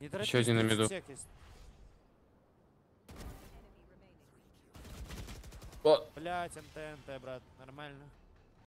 Не торопись, Еще один на миду. Блять, МТ, брат, нормально.